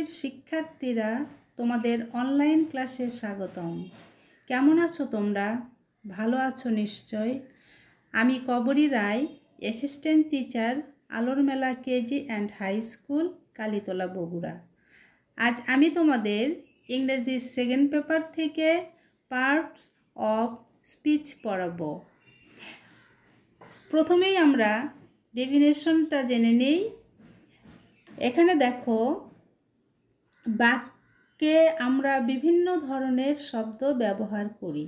শ্রেণীর শিক্ষার্থীরা তোমাদের অনলাইন ক্লাসে স্বাগতম কেমন আছো তোমরা ভালো আছো নিশ্চয় আমি কবরী রায় assistant teacher Alor Mela KG and high school Kalitala Bogura আজ আমি তোমাদের ইংরেজি সেকেন্ড পেপার থেকে পার্টস অফ স্পিচ পড়াবো প্রথমেই আমরা ডেফিনেশনটা জেনে নিই এখানে দেখো বাক্যে আমরা বিভিন্ন ধরনের শব্দ ব্যবহার করি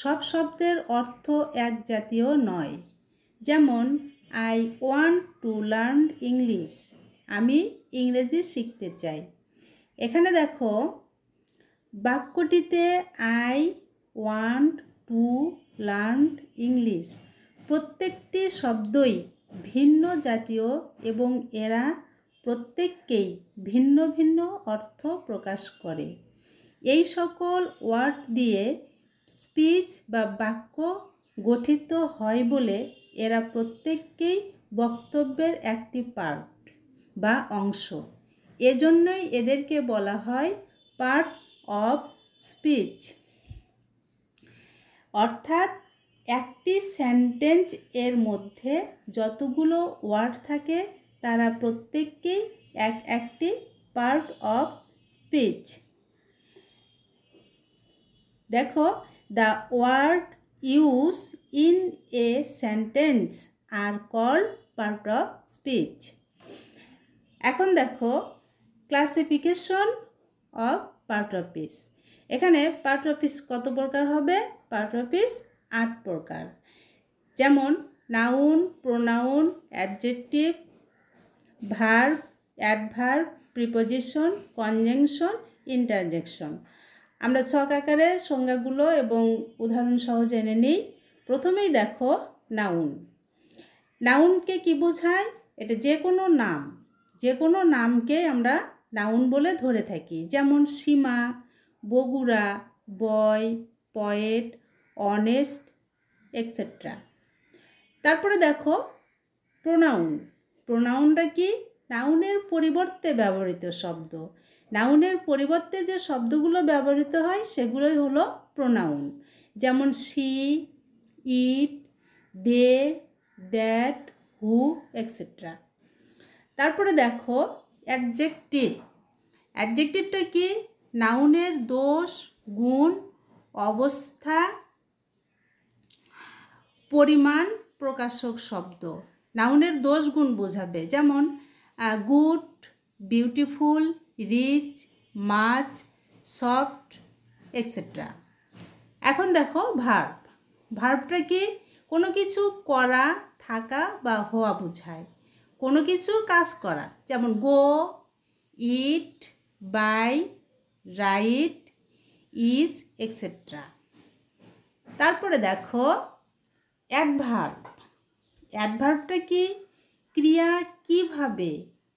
সব শব্দের অর্থ এক জাতীয় নয় যেমন I want to learn English আমি ইংরেজি শিখতে চাই এখানে দেখো বাক্যটিতে I want to learn English প্রত্যেকটি শব্দই ভিন্ন জাতীয় এবং এরা প্রত্যেককেই ভিন্ন ভিন্ন অর্থ প্রকাশ করে এই সকল ওয়ার্ড দিয়ে স্পিচ বা বাক্য গঠিত হয় বলে এরা প্রত্যেককেই বক্তব্যের একটি পার্ট বা অংশ এজন্যই এদেরকে বলা হয় পার্টস অফ স্পিচ অর্থাৎ একটি সেন্টেন্স এর মধ্যে যতগুলো ওয়ার্ড থাকে তারা প্রত্যেককে এক একটি পার্ট অফ স্পিচ দেখো the word use in a sentence আর কল পার্ট অফ স্পিচ এখন দেখো classification of part of speech এখানে পার্ট অফ পিস কত প্রকার হবে পার্ট অফ পিস আট প্রকার যেমন noun pronoun adjective verb adverb preposition conjunction interjection আমরা ছক আকারে সংজ্ঞাগুলো এবং উদাহরণ সহ জেনে নিই প্রথমেই দেখো নাউন নাউনকে কি বোঝায় এটা যে কোনো নাম যে কোনো নামকে আমরা নাউন বলে ধরে থাকি যেমন Seema Bogura boy poet honest etcetera তারপরে দেখো প্রোনাউন প্রোনাউনটা কি নাউনের পরিবর্তে ব্যবহৃত শব্দ নাউনের পরিবর্তে যে শব্দগুলো ব্যবহৃত হয় সেগুলোই হলো প্রোনাউন যেমন she it they that who etcetera তারপরে দেখো অ্যাডজেক্টিভ অ্যাডজেক্টিভটা কি নাউনের দোষ গুণ অবস্থা পরিমাণ প্রকাশক শব্দ নাউনের দোষ গুণ বোঝাবে যেমন গুড বিউটিফুল রিচ মাছ সফট এক্সেট্রা এখন দেখো ভার্ব ভার্বটা কি কোনো কিছু করা থাকা বা হওয়া বোঝায় কোনো কিছু কাজ করা যেমন go eat buy write is etcetera তারপরে দেখো অ্যাডভার্ব অ্যাডভার্বটা কি ক্রিয়া কিভাবে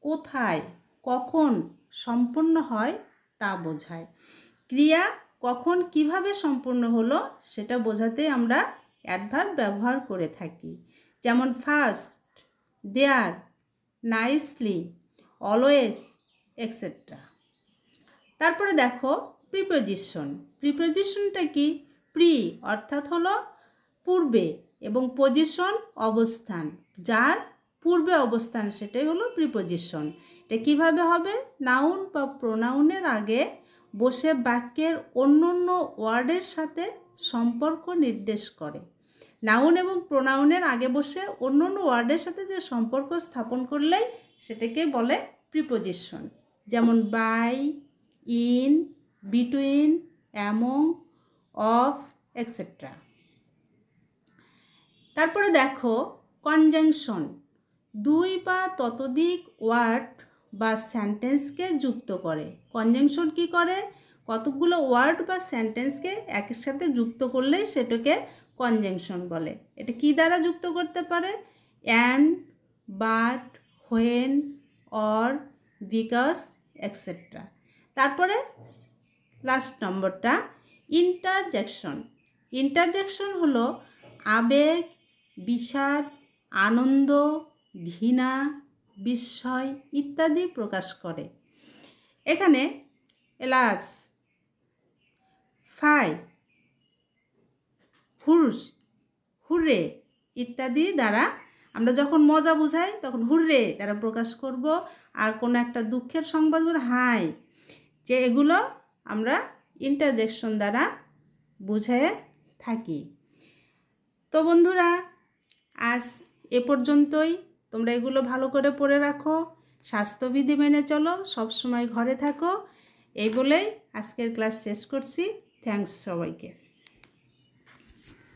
কোথায় কখন সম্পন্ন হয় তা বোঝায় ক্রিয়া কখন কিভাবে সম্পন্ন হলো সেটা বোঝাতে আমরা অ্যাডভার্ব ব্যবহার করে থাকি যেমন first there nicely always etcetera তারপরে দেখো প্রিপোজিশন প্রিপোজিশনটা কি প্রি অর্থাৎ হলো পূর্বে এবং পজিশন অবস্থান যার পূর্বে অবস্থান সেটাই হলো প্রিপোজিশন এটা কীভাবে হবে নাউন বা প্রোনাউনের আগে বসে বাক্যের অন্য অন্য ওয়ার্ডের সাথে সম্পর্ক নির্দেশ করে নাউন এবং প্রোনাউনের আগে বসে অন্য অন্য ওয়ার্ডের সাথে যে সম্পর্ক স্থাপন করলেই সেটাকে বলে প্রিপোজিশন যেমন by in between among of etcetera তারপরে দেখো কনজাংশন দুই বা ততোধিক ওয়ার্ড বা সেন্টেন্সকে যুক্ত করে কনজাংশন কি করে কতকগুলো ওয়ার্ড বা সেন্টেন্সকে একের সাথে যুক্ত করলেই সেটাকে কনজাংশন বলে এটা কি দ্বারা যুক্ত করতে পারে and but when or because etcetera তারপরে লাস্ট নম্বরটা ইন্টারজেকশন ইন্টারজেকশন হলো আবেগ বিষাদ আনন্দ ঘৃণা বিস্ময় ইত্যাদি প্রকাশ করে এখানে এলাস ফাই হুরস হুরে ইত্যাদি দ্বারা আমরা যখন মজা বুঝাই তখন হুররে তারা প্রকাশ করব আর কোনো একটা দুঃখের সংবাদ বলে হাই যে এগুলো আমরা ইন্টারজেকশন দ্বারা বুঝে থাকি তো বন্ধুরা আজ এ পর্যন্তই তোমরা এগুলো ভালো করে পড়ে রাখো স্বাস্থ্যবিধি মেনে চলো সবসময় ঘরে থাকো এই বলেই আজকের ক্লাস শেষ করছি থ্যাংকস সবাইকে